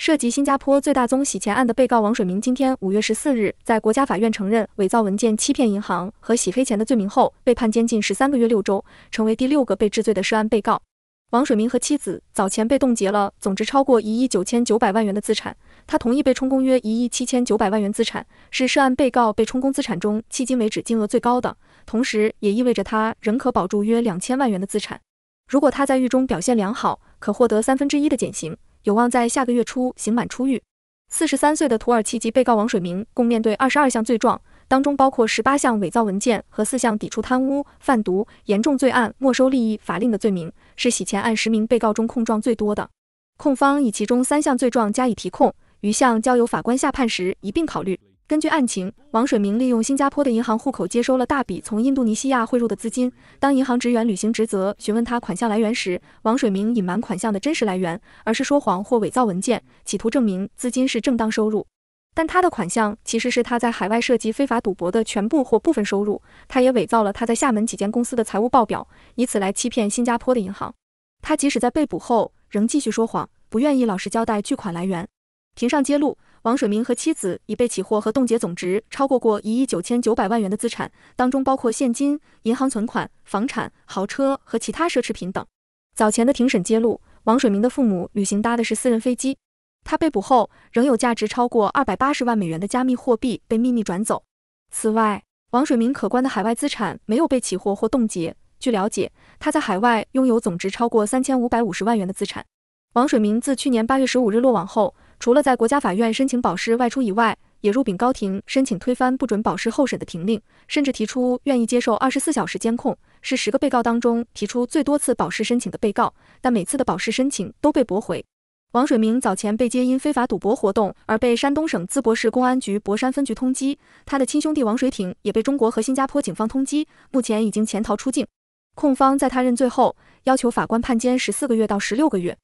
涉及新加坡最大宗洗钱案的被告王水明，今天五月十四日在国家法院承认伪造文件、欺骗银行和洗黑钱的罪名后，被判监禁十三个月六周，成为第六个被治罪的涉案被告。王水明和妻子早前被冻结了总值超过一亿九千九百万元的资产，他同意被充公约一亿七千九百万元资产，是涉案被告被充公资产中迄今为止金额最高的，同时也意味着他仍可保住约两千万元的资产。如果他在狱中表现良好，可获得三分之一的减刑。有望在下个月初刑满出狱。四十三岁的土耳其籍被告王水明共面对二十二项罪状，当中包括十八项伪造文件和四项抵触贪污、贩毒严重罪案、没收利益法令的罪名，是洗钱案十名被告中控状最多的。控方以其中三项罪状加以提控，余项交由法官下判时一并考虑。根据案情，王水明利用新加坡的银行户口接收了大笔从印度尼西亚汇入的资金。当银行职员履行职责询问他款项来源时，王水明隐瞒款项的真实来源，而是说谎或伪造文件，企图证明资金是正当收入。但他的款项其实是他在海外涉及非法赌博的全部或部分收入。他也伪造了他在厦门几间公司的财务报表，以此来欺骗新加坡的银行。他即使在被捕后仍继续说谎，不愿意老实交代巨款来源。庭上揭露。王水明和妻子已被起获和冻结，总值超过过一亿九千九百万元的资产，当中包括现金、银行存款、房产、豪车和其他奢侈品等。早前的庭审揭露，王水明的父母旅行搭的是私人飞机。他被捕后，仍有价值超过二百八十万美元的加密货币被秘密转走。此外，王水明可观的海外资产没有被起获或冻结。据了解，他在海外拥有总值超过三千五百五十万元的资产。王水明自去年八月十五日落网后。除了在国家法院申请保释外出以外，也入禀高庭申请推翻不准保释候审的庭令，甚至提出愿意接受二十四小时监控，是十个被告当中提出最多次保释申请的被告，但每次的保释申请都被驳回。王水明早前被接因非法赌博活动而被山东省淄博市公安局博山分局通缉，他的亲兄弟王水挺也被中国和新加坡警方通缉，目前已经潜逃出境。控方在他认罪后，要求法官判监十四个月到十六个月。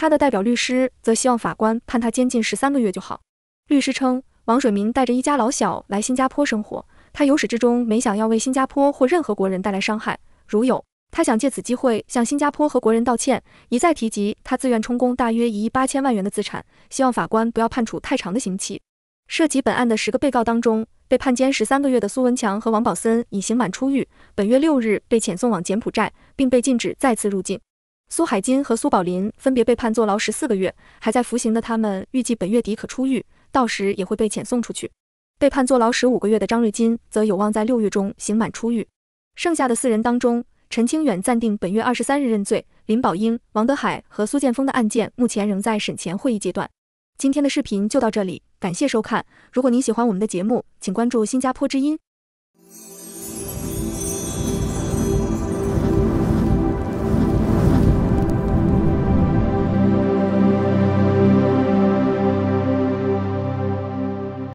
他的代表律师则希望法官判他监禁十三个月就好。律师称，王水明带着一家老小来新加坡生活，他由始至终没想要为新加坡或任何国人带来伤害。如有，他想借此机会向新加坡和国人道歉。一再提及他自愿充公大约一亿八千万元的资产，希望法官不要判处太长的刑期。涉及本案的十个被告当中，被判监十三个月的苏文强和王宝森已刑满出狱，本月六日被遣送往柬埔寨，并被禁止再次入境。苏海金和苏宝林分别被判坐牢十四个月，还在服刑的他们预计本月底可出狱，到时也会被遣送出去。被判坐牢十五个月的张瑞金则有望在六月中刑满出狱。剩下的四人当中，陈清远暂定本月二十三日认罪，林宝英、王德海和苏建峰的案件目前仍在审前会议阶段。今天的视频就到这里，感谢收看。如果您喜欢我们的节目，请关注新加坡之音。